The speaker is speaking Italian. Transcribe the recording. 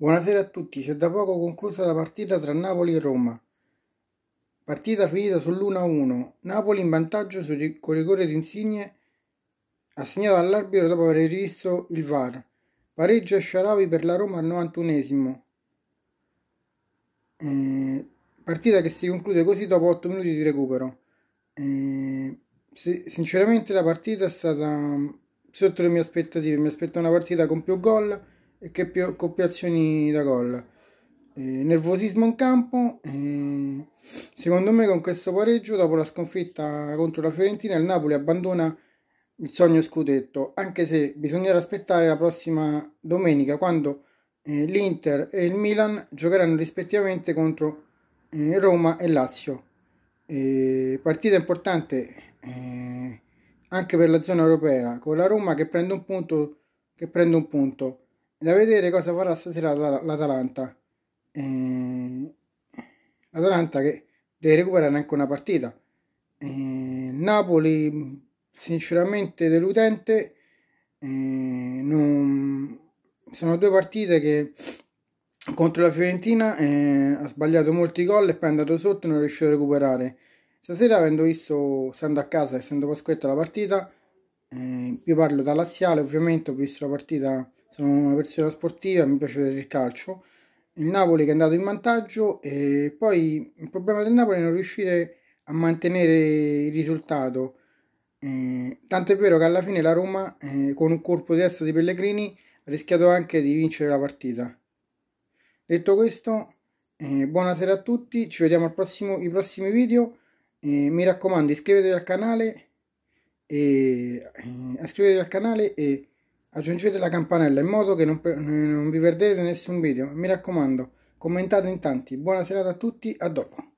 Buonasera a tutti, si è da poco conclusa la partita tra Napoli e Roma. Partita finita sull'1-1, Napoli in vantaggio su rigore di Insigne assegnato all'arbitro dopo aver rivisto il VAR. Pareggio a Sciaravi per la Roma al 91esimo. Eh, partita che si conclude così dopo 8 minuti di recupero. Eh, se, sinceramente la partita è stata sotto le mie aspettative, mi aspetto una partita con più gol e che più, con azioni da gol. Eh, nervosismo in campo, eh, secondo me con questo pareggio dopo la sconfitta contro la Fiorentina il Napoli abbandona il sogno scudetto, anche se bisognerà aspettare la prossima domenica quando eh, l'Inter e il Milan giocheranno rispettivamente contro eh, Roma e Lazio. partita importante eh, anche per la zona europea con la Roma che prende un punto, che prende un punto da vedere cosa farà stasera l'Atalanta. Eh, L'Atalanta che deve recuperare anche una partita. Eh, Napoli sinceramente deludente. Eh, non... Sono due partite che contro la Fiorentina eh, ha sbagliato molti gol e poi è andato sotto e non è riuscito a recuperare. Stasera avendo visto, stando a casa, essendo Pasquetta la partita, eh, io parlo da laziale ovviamente ho visto la partita sono una persona sportiva mi piace vedere il calcio il Napoli che è andato in vantaggio e poi il problema del Napoli è non riuscire a mantenere il risultato eh, tanto è vero che alla fine la Roma eh, con un colpo di destro di Pellegrini ha rischiato anche di vincere la partita detto questo eh, buonasera a tutti ci vediamo al prossimo, prossimi video eh, mi raccomando iscrivetevi al canale e eh, iscrivetevi al canale e aggiungete la campanella in modo che non, non vi perdete nessun video mi raccomando commentate in tanti buona serata a tutti a dopo